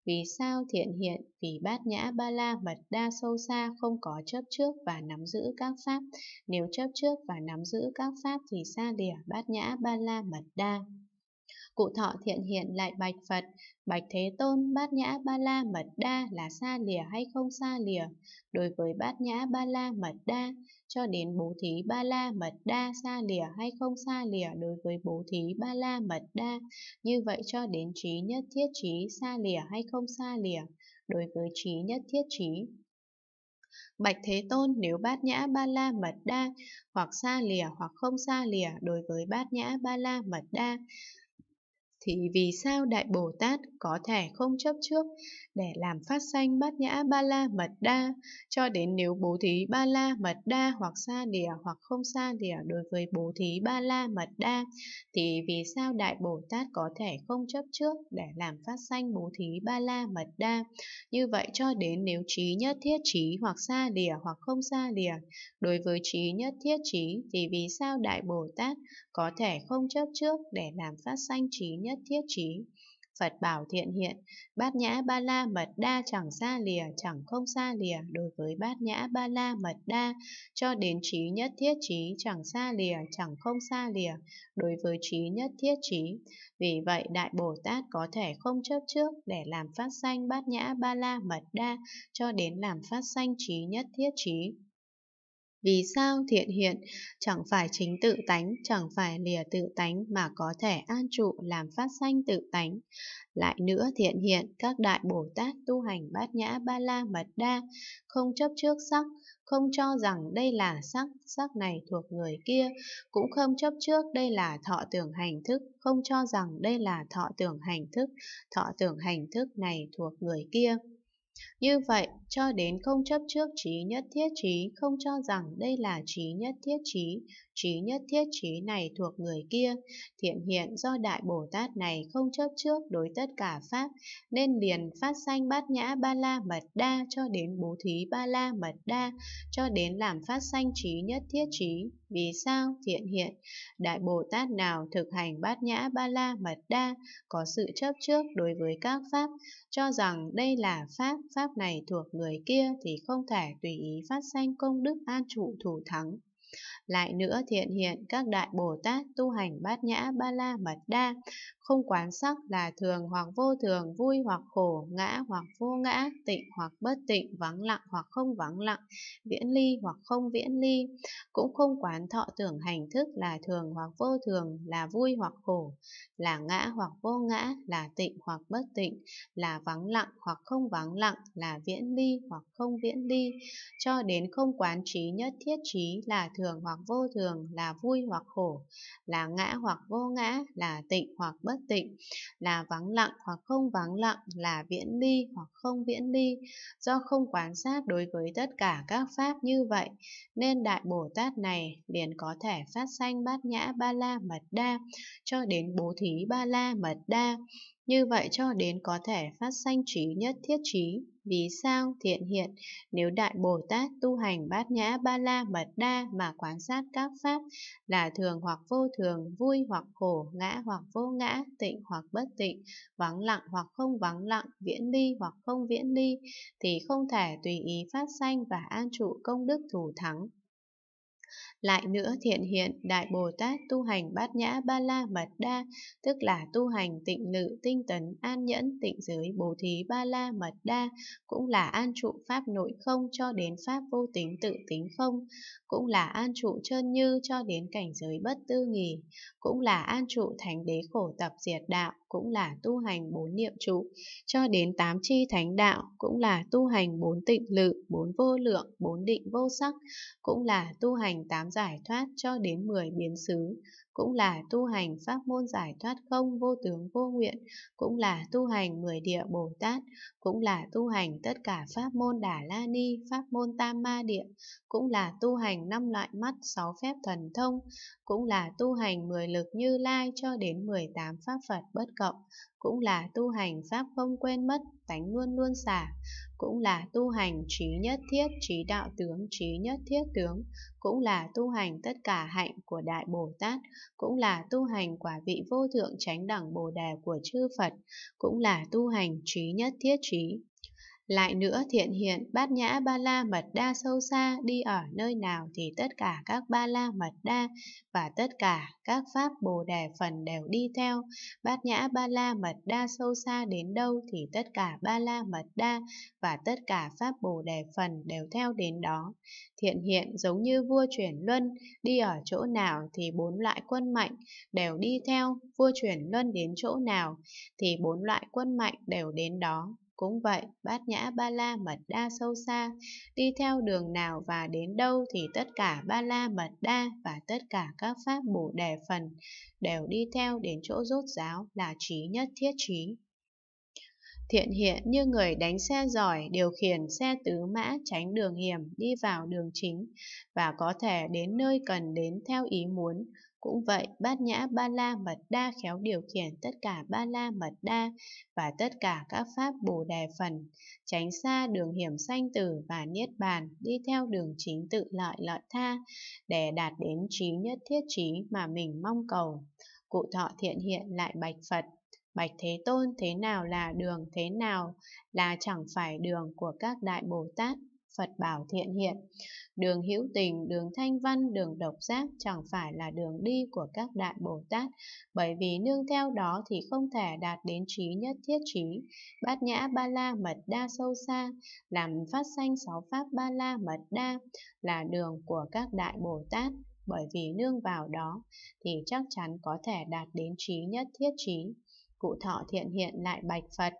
S1: Vì sao thiện hiện? Vì bát nhã ba la mật đa sâu xa không có chấp trước và nắm giữ các pháp. Nếu chấp trước và nắm giữ các pháp thì xa lìa bát nhã ba la mật đa. Cụ thọ thiện hiện lại bạch Phật, bạch Thế Tôn, bát nhã ba la mật đa là xa lìa hay không xa lìa? Đối với bát nhã ba la mật đa, cho đến bố thí ba la mật đa xa lìa hay không xa lìa đối với bố thí ba la mật đa, như vậy cho đến trí nhất thiết trí xa lìa hay không xa lìa đối với trí nhất thiết trí. Bạch Thế Tôn nếu bát nhã ba la mật đa hoặc xa lìa hoặc không xa lìa đối với bát nhã ba la mật đa thì vì sao Đại Bồ Tát có thể không chấp trước để làm phát sanh bát nhã ba la mật đa cho đến nếu bố thí ba la mật đa hoặc xa đìa hoặc không xa đìa đối với bố thí ba la mật đa thì vì sao Đại Bồ Tát có thể không chấp trước để làm phát sanh bố thí ba la mật đa như vậy cho đến nếu trí nhất thiết trí hoặc xa đìa hoặc không xa đìa đối với trí nhất thiết trí thì vì sao Đại Bồ Tát có thể không chấp trước để làm phát sanh trí nhất nhất thiết trí. Phật bảo thiện hiện, bát nhã ba la mật đa chẳng xa lìa, chẳng không xa lìa đối với bát nhã ba la mật đa, cho đến trí nhất thiết trí chẳng xa lìa, chẳng không xa lìa đối với trí nhất thiết trí. Vì vậy Đại Bồ Tát có thể không chấp trước để làm phát sanh bát nhã ba la mật đa cho đến làm phát sanh trí nhất thiết trí. Vì sao thiện hiện chẳng phải chính tự tánh, chẳng phải lìa tự tánh mà có thể an trụ làm phát sanh tự tánh. Lại nữa thiện hiện, các đại Bồ Tát tu hành bát nhã ba la mật đa, không chấp trước sắc, không cho rằng đây là sắc, sắc này thuộc người kia, cũng không chấp trước đây là thọ tưởng hành thức, không cho rằng đây là thọ tưởng hành thức, thọ tưởng hành thức này thuộc người kia. Như vậy, cho đến không chấp trước trí nhất thiết trí không cho rằng đây là trí nhất thiết trí, trí nhất thiết trí này thuộc người kia. Thiện hiện do Đại Bồ Tát này không chấp trước đối tất cả Pháp, nên liền phát sanh bát nhã ba la mật đa cho đến bố thí ba la mật đa, cho đến làm phát sanh trí nhất thiết trí. Vì sao? Thiện hiện, Đại Bồ Tát nào thực hành bát nhã ba la mật đa, có sự chấp trước đối với các Pháp, cho rằng đây là Pháp, Pháp này thuộc người kia thì không thể tùy ý phát sanh công đức an trụ thủ thắng. Lại nữa thiện hiện các đại Bồ Tát tu hành bát nhã ba la mật đa, không quán sắc là thường hoặc vô thường, vui hoặc khổ, ngã hoặc vô ngã, tịnh hoặc bất tịnh, vắng lặng hoặc không vắng lặng, viễn ly hoặc không viễn ly, cũng không quán thọ tưởng hành thức là thường hoặc vô thường, là vui hoặc khổ, là ngã hoặc vô ngã, là tịnh hoặc bất tịnh, là vắng lặng hoặc không vắng lặng, là viễn ly hoặc không viễn ly, cho đến không quán trí nhất thiết trí là thường thường hoặc vô thường, là vui hoặc khổ, là ngã hoặc vô ngã, là tịnh hoặc bất tịnh, là vắng lặng hoặc không vắng lặng, là viễn ly hoặc không viễn ly. Do không quan sát đối với tất cả các pháp như vậy, nên Đại Bồ Tát này liền có thể phát sanh bát nhã ba la mật đa cho đến bố thí ba la mật đa. Như vậy cho đến có thể phát sanh trí nhất thiết trí, vì sao thiện hiện, nếu Đại Bồ Tát tu hành bát nhã ba la mật đa mà quan sát các pháp là thường hoặc vô thường, vui hoặc khổ, ngã hoặc vô ngã, tịnh hoặc bất tịnh, vắng lặng hoặc không vắng lặng, viễn ly hoặc không viễn ly, thì không thể tùy ý phát sanh và an trụ công đức thủ thắng lại nữa thiện hiện Đại Bồ Tát tu hành bát nhã ba la mật đa, tức là tu hành tịnh lự, tinh tấn, an nhẫn, tịnh giới, bồ thí ba la mật đa, cũng là an trụ pháp nội không cho đến pháp vô tính tự tính không, cũng là an trụ trơn như cho đến cảnh giới bất tư nghỉ, cũng là an trụ thánh đế khổ tập diệt đạo, cũng là tu hành bốn niệm trụ cho đến tám chi thánh đạo cũng là tu hành bốn tịnh lự, bốn vô lượng, bốn định vô sắc, cũng là tu hành tám giải thoát cho đến 10 biến xứ, cũng là tu hành pháp môn giải thoát không vô tướng vô nguyện, cũng là tu hành mười địa Bồ Tát, cũng là tu hành tất cả pháp môn Đà La Ni, pháp môn Tam Ma Địa, cũng là tu hành năm loại mắt, sáu phép thần thông, cũng là tu hành mười lực Như Lai cho đến 18 pháp Phật bất cộng, cũng là tu hành pháp không quên mất, tánh luôn luôn xả, cũng là tu hành trí nhất thiết trí đạo tướng trí nhất thiết tướng, cũng là tu hành tất cả hạnh của Đại Bồ Tát, cũng là tu hành quả vị vô thượng chánh đẳng Bồ Đề của chư Phật, cũng là tu hành trí nhất thiết trí, lại nữa thiện hiện bát nhã ba la mật đa sâu xa đi ở nơi nào thì tất cả các ba la mật đa và tất cả các pháp bồ đề phần đều đi theo. Bát nhã ba la mật đa sâu xa đến đâu thì tất cả ba la mật đa và tất cả pháp bồ đề phần đều theo đến đó. Thiện hiện giống như vua chuyển luân, đi ở chỗ nào thì bốn loại quân mạnh đều đi theo, vua chuyển luân đến chỗ nào thì bốn loại quân mạnh đều đến đó. Cũng vậy, bát nhã ba la mật đa sâu xa, đi theo đường nào và đến đâu thì tất cả ba la mật đa và tất cả các pháp bổ đề phần đều đi theo đến chỗ rốt giáo là trí nhất thiết trí. Thiện hiện như người đánh xe giỏi điều khiển xe tứ mã tránh đường hiểm đi vào đường chính và có thể đến nơi cần đến theo ý muốn, cũng vậy, bát nhã ba la mật đa khéo điều khiển tất cả ba la mật đa và tất cả các pháp bồ đề phần, tránh xa đường hiểm sanh tử và niết bàn, đi theo đường chính tự lợi lợi tha, để đạt đến trí nhất thiết trí mà mình mong cầu. Cụ thọ thiện hiện lại bạch Phật, Bạch Thế Tôn thế nào là đường, thế nào là chẳng phải đường của các đại Bồ Tát Phật bảo thiện hiện. Đường hữu tình, đường thanh văn, đường độc giác chẳng phải là đường đi của các đại Bồ Tát, bởi vì nương theo đó thì không thể đạt đến trí nhất thiết trí. Bát nhã ba la mật đa sâu xa, làm phát sanh sáu pháp ba la mật đa là đường của các đại Bồ Tát, bởi vì nương vào đó thì chắc chắn có thể đạt đến trí nhất thiết trí. Cụ thọ thiện hiện lại bạch Phật,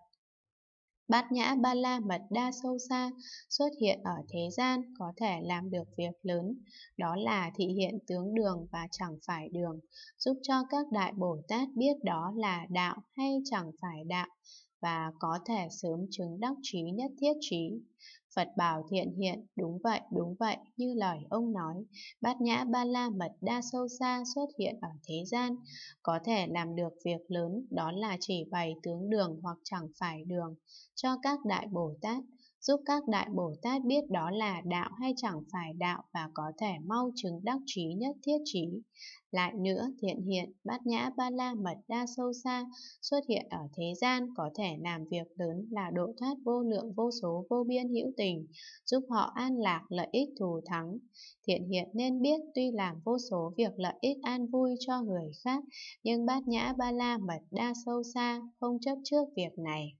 S1: Bát nhã ba la mật đa sâu xa xuất hiện ở thế gian có thể làm được việc lớn, đó là thị hiện tướng đường và chẳng phải đường, giúp cho các đại Bồ Tát biết đó là đạo hay chẳng phải đạo và có thể sớm chứng đắc trí nhất thiết trí. Phật bảo thiện hiện, đúng vậy, đúng vậy, như lời ông nói, bát nhã ba la mật đa sâu xa xuất hiện ở thế gian, có thể làm được việc lớn đó là chỉ bày tướng đường hoặc chẳng phải đường cho các đại Bồ Tát giúp các đại Bồ Tát biết đó là đạo hay chẳng phải đạo và có thể mau chứng đắc trí nhất thiết trí. Lại nữa, thiện hiện, bát nhã ba la mật đa sâu xa xuất hiện ở thế gian có thể làm việc lớn là độ thoát vô lượng vô số vô biên hữu tình, giúp họ an lạc lợi ích thù thắng. Thiện hiện nên biết tuy làm vô số việc lợi ích an vui cho người khác, nhưng bát nhã ba la mật đa sâu xa không chấp trước việc này.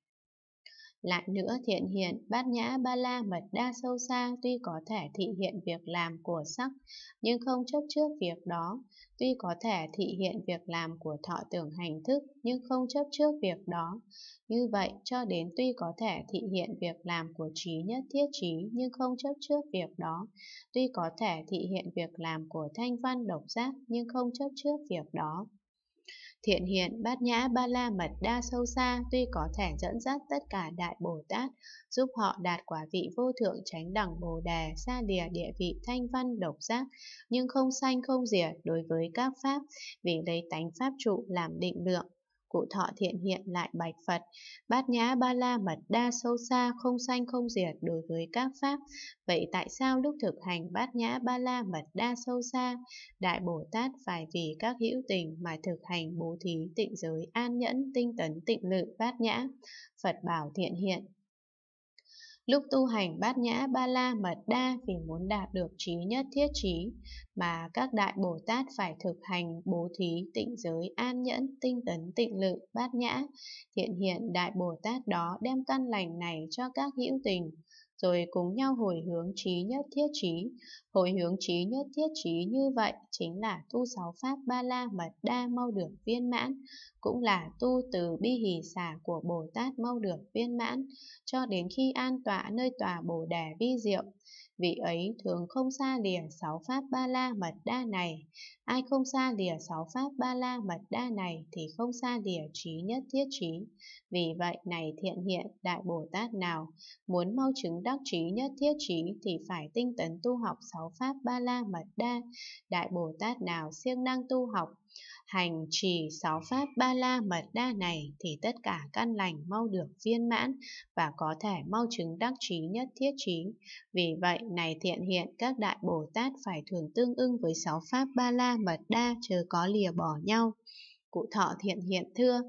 S1: Lại nữa thiện hiện, bát nhã ba la mật đa sâu xa tuy có thể thị hiện việc làm của sắc, nhưng không chấp trước việc đó. Tuy có thể thị hiện việc làm của thọ tưởng hành thức, nhưng không chấp trước việc đó. Như vậy, cho đến tuy có thể thị hiện việc làm của trí nhất thiết trí, nhưng không chấp trước việc đó. Tuy có thể thị hiện việc làm của thanh văn độc giác, nhưng không chấp trước việc đó. Thiện hiện bát nhã ba la mật đa sâu xa tuy có thể dẫn dắt tất cả đại Bồ Tát, giúp họ đạt quả vị vô thượng tránh đẳng Bồ Đề, xa địa địa vị thanh văn độc giác, nhưng không sanh không diệt đối với các pháp, vì lấy tánh pháp trụ làm định lượng, cụ thọ thiện hiện lại bạch Phật, bát nhã ba la mật đa sâu xa không sanh không diệt đối với các pháp. Vậy tại sao lúc thực hành bát nhã ba la mật đa sâu xa, Đại Bồ Tát phải vì các hữu tình mà thực hành bố thí tịnh giới an nhẫn tinh tấn tịnh lự bát nhã? Phật bảo thiện hiện, Lúc tu hành bát nhã ba la mật đa vì muốn đạt được trí nhất thiết trí mà các đại Bồ Tát phải thực hành bố thí tịnh giới an nhẫn tinh tấn tịnh lự bát nhã. Hiện hiện đại Bồ Tát đó đem căn lành này cho các hữu tình rồi cùng nhau hồi hướng trí nhất thiết trí. Hồi hướng trí nhất thiết trí như vậy chính là tu sáu pháp ba la mật đa mau được viên mãn, cũng là tu từ bi hỷ xả của Bồ Tát mau được viên mãn, cho đến khi an tọa nơi tòa Bồ đề vi diệu vị ấy thường không xa lìa sáu pháp ba la mật đa này. Ai không xa lìa sáu pháp ba la mật đa này thì không xa lìa trí nhất thiết trí. Vì vậy này thiện hiện đại Bồ Tát nào, muốn mau chứng đắc trí nhất thiết trí thì phải tinh tấn tu học sáu pháp ba la mật đa. Đại Bồ Tát nào siêng năng tu học, hành trì sáu pháp ba la mật đa này thì tất cả căn lành mau được viên mãn và có thể mau chứng đắc trí nhất thiết trí. Vì vậy, này thiện hiện các đại Bồ Tát phải thường tương ưng với sáu pháp ba la mật đa chớ có lìa bỏ nhau. Cụ thọ thiện hiện thưa,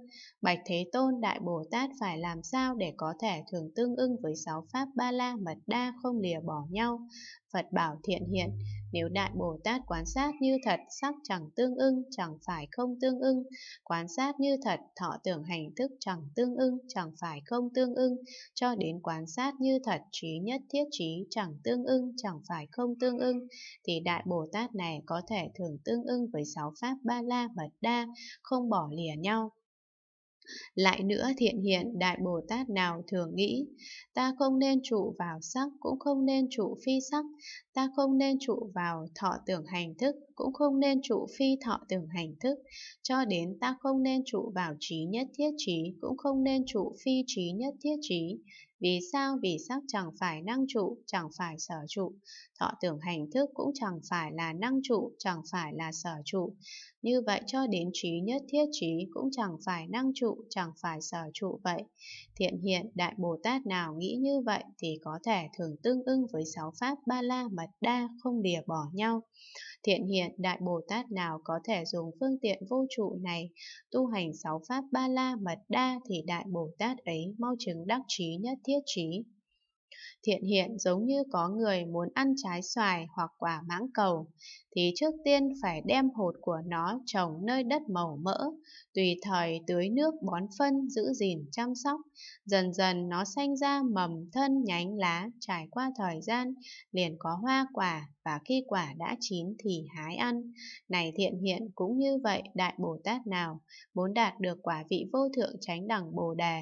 S1: Bạch Thế Tôn Đại Bồ Tát phải làm sao để có thể thường tương ưng với sáu pháp ba la mật đa không lìa bỏ nhau? Phật bảo thiện hiện, nếu Đại Bồ Tát quan sát như thật, sắc chẳng tương ưng, chẳng phải không tương ưng. quan sát như thật, thọ tưởng hành thức chẳng tương ưng, chẳng phải không tương ưng. Cho đến quan sát như thật, trí nhất thiết trí chẳng tương ưng, chẳng phải không tương ưng. Thì Đại Bồ Tát này có thể thường tương ưng với sáu pháp ba la mật đa, không bỏ lìa nhau. Lại nữa thiện hiện Đại Bồ Tát nào thường nghĩ, ta không nên trụ vào sắc, cũng không nên trụ phi sắc, ta không nên trụ vào thọ tưởng hành thức, cũng không nên trụ phi thọ tưởng hành thức, cho đến ta không nên trụ vào trí nhất thiết trí, cũng không nên trụ phi trí nhất thiết trí, vì sao? Vì sắc chẳng phải năng trụ, chẳng phải sở trụ. Thọ tưởng hành thức cũng chẳng phải là năng trụ, chẳng phải là sở trụ. Như vậy cho đến trí nhất thiết trí cũng chẳng phải năng trụ, chẳng phải sở trụ vậy. Thiện hiện Đại Bồ Tát nào nghĩ như vậy thì có thể thường tương ưng với sáu pháp ba la mật đa không lìa bỏ nhau. Thiện hiện Đại Bồ Tát nào có thể dùng phương tiện vô trụ này tu hành sáu pháp ba la mật đa thì Đại Bồ Tát ấy mau chứng đắc trí nhất thiết thiết trí. Thiện hiện giống như có người muốn ăn trái xoài hoặc quả mãng cầu, thì trước tiên phải đem hột của nó trồng nơi đất màu mỡ, tùy thời tưới nước bón phân giữ gìn chăm sóc. Dần dần nó sanh ra mầm thân nhánh lá, trải qua thời gian, liền có hoa quả và khi quả đã chín thì hái ăn. Này thiện hiện cũng như vậy Đại Bồ Tát nào, muốn đạt được quả vị vô thượng tránh đẳng Bồ Đề,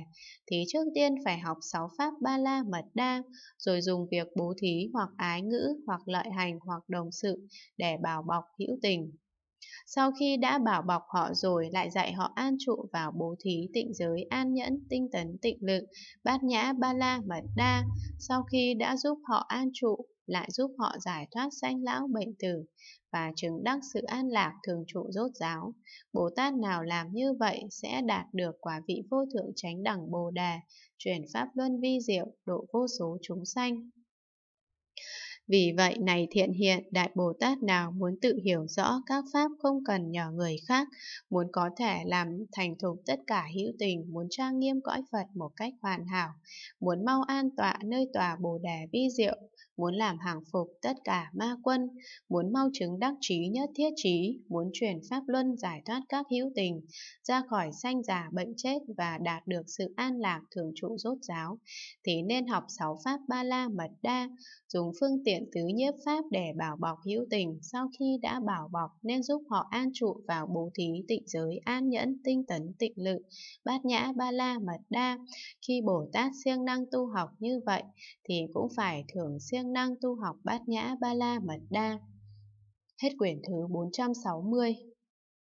S1: thì trước tiên phải học sáu pháp ba la mật đa, rồi dùng việc bố thí hoặc ái ngữ hoặc lợi hành hoặc đồng sự để bảo bọc hữu tình. Sau khi đã bảo bọc họ rồi lại dạy họ an trụ vào bố thí tịnh giới an nhẫn, tinh tấn tịnh lực, bát nhã ba la mật đa. Sau khi đã giúp họ an trụ, lại giúp họ giải thoát sanh lão bệnh tử và chứng đắc sự an lạc thường trụ rốt giáo. Bồ Tát nào làm như vậy sẽ đạt được quả vị vô thượng chánh đẳng Bồ Đề, chuyển pháp luân vi diệu, độ vô số chúng sanh. Vì vậy này thiện hiện, Đại Bồ Tát nào muốn tự hiểu rõ các pháp không cần nhờ người khác, muốn có thể làm thành thục tất cả hữu tình, muốn trang nghiêm cõi Phật một cách hoàn hảo, muốn mau an tọa nơi tòa Bồ Đề vi diệu, muốn làm hàng phục tất cả ma quân, muốn mau chứng đắc trí nhất thiết trí, muốn truyền pháp luân giải thoát các hữu tình, ra khỏi sanh già bệnh chết và đạt được sự an lạc thường trụ rốt giáo, thì nên học sáu pháp ba la mật đa, dùng phương tiện tứ nhiếp pháp để bảo bọc hữu tình, sau khi đã bảo bọc nên giúp họ an trụ vào bố thí tịnh giới an nhẫn tinh tấn tịnh lự, bát nhã ba la mật đa. Khi Bồ Tát siêng năng tu học như vậy thì cũng phải thường siêng siêng năng tu học bát nhã ba la mật đa. Hết quyển thứ 460